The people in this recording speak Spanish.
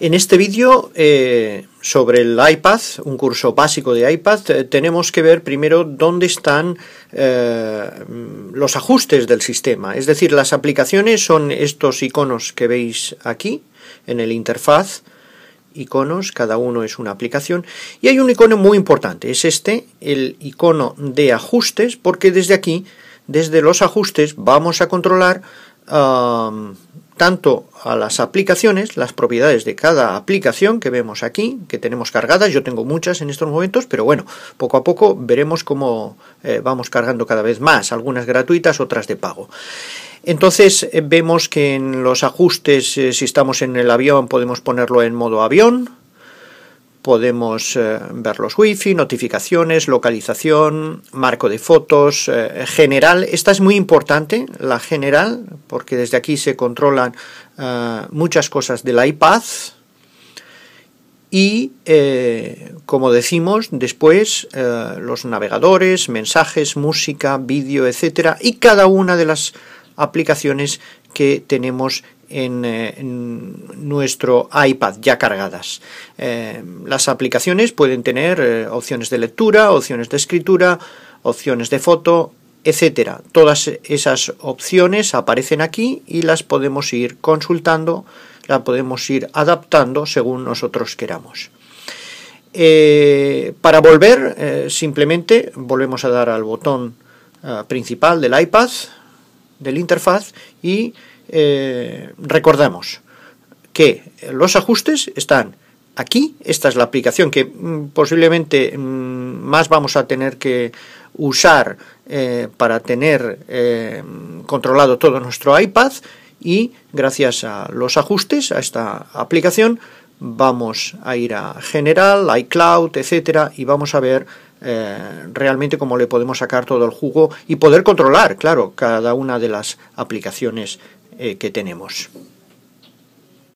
En este vídeo eh, sobre el iPad, un curso básico de iPad, eh, tenemos que ver primero dónde están eh, los ajustes del sistema. Es decir, las aplicaciones son estos iconos que veis aquí en el interfaz iconos, cada uno es una aplicación y hay un icono muy importante, es este, el icono de ajustes, porque desde aquí, desde los ajustes, vamos a controlar tanto a las aplicaciones, las propiedades de cada aplicación que vemos aquí, que tenemos cargadas, yo tengo muchas en estos momentos, pero bueno, poco a poco veremos cómo eh, vamos cargando cada vez más, algunas gratuitas, otras de pago. Entonces eh, vemos que en los ajustes, eh, si estamos en el avión, podemos ponerlo en modo avión, podemos eh, ver los wifi, notificaciones, localización, marco de fotos, eh, general. Esta es muy importante, la general, porque desde aquí se controlan eh, muchas cosas del iPad. Y, como decimos, después los navegadores, mensajes, música, vídeo, etcétera, y cada una de las aplicaciones que tenemos eh, en, nuestro iPad ya cargadas. Eh, las aplicaciones pueden tener eh, opciones de lectura, opciones de escritura, opciones de foto, etcétera. Todas esas opciones aparecen aquí y las podemos ir consultando, las podemos ir adaptando según nosotros queramos. para volver, simplemente volvemos a dar al botón principal del iPad, del interfaz y eh, recordamos que los ajustes están aquí. Esta es la aplicación que mm, posiblemente mm, más vamos a tener que usar eh, para tener eh, controlado todo nuestro iPad y gracias a los ajustes, a esta aplicación, vamos a ir a General, iCloud, etcétera, y vamos a ver eh, realmente cómo le podemos sacar todo el jugo y poder controlar, claro, cada una de las aplicaciones eh, que tenemos.